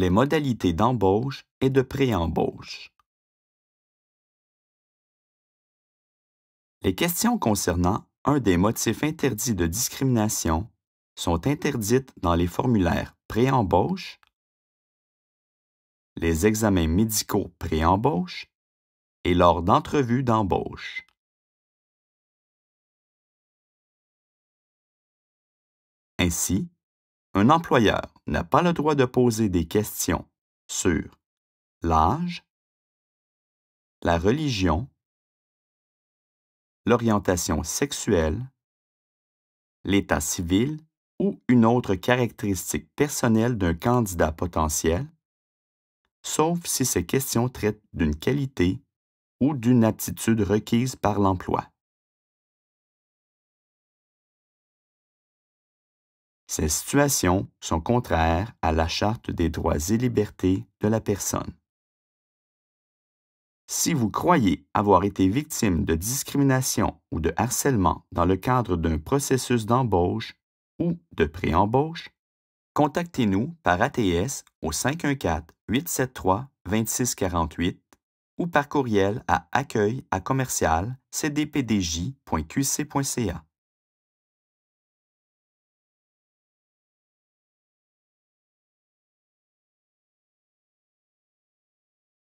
les modalités d'embauche et de préembauche. Les questions concernant un des motifs interdits de discrimination sont interdites dans les formulaires préembauche, les examens médicaux préembauche et lors d'entrevues d'embauche. Ainsi, un employeur n'a pas le droit de poser des questions sur l'âge, la religion, l'orientation sexuelle, l'état civil ou une autre caractéristique personnelle d'un candidat potentiel, sauf si ces questions traitent d'une qualité ou d'une aptitude requise par l'emploi. Ces situations sont contraires à la Charte des droits et libertés de la personne. Si vous croyez avoir été victime de discrimination ou de harcèlement dans le cadre d'un processus d'embauche ou de préembauche, contactez-nous par ATS au 514-873-2648 ou par courriel à accueil à commercial cdpdj.qc.ca.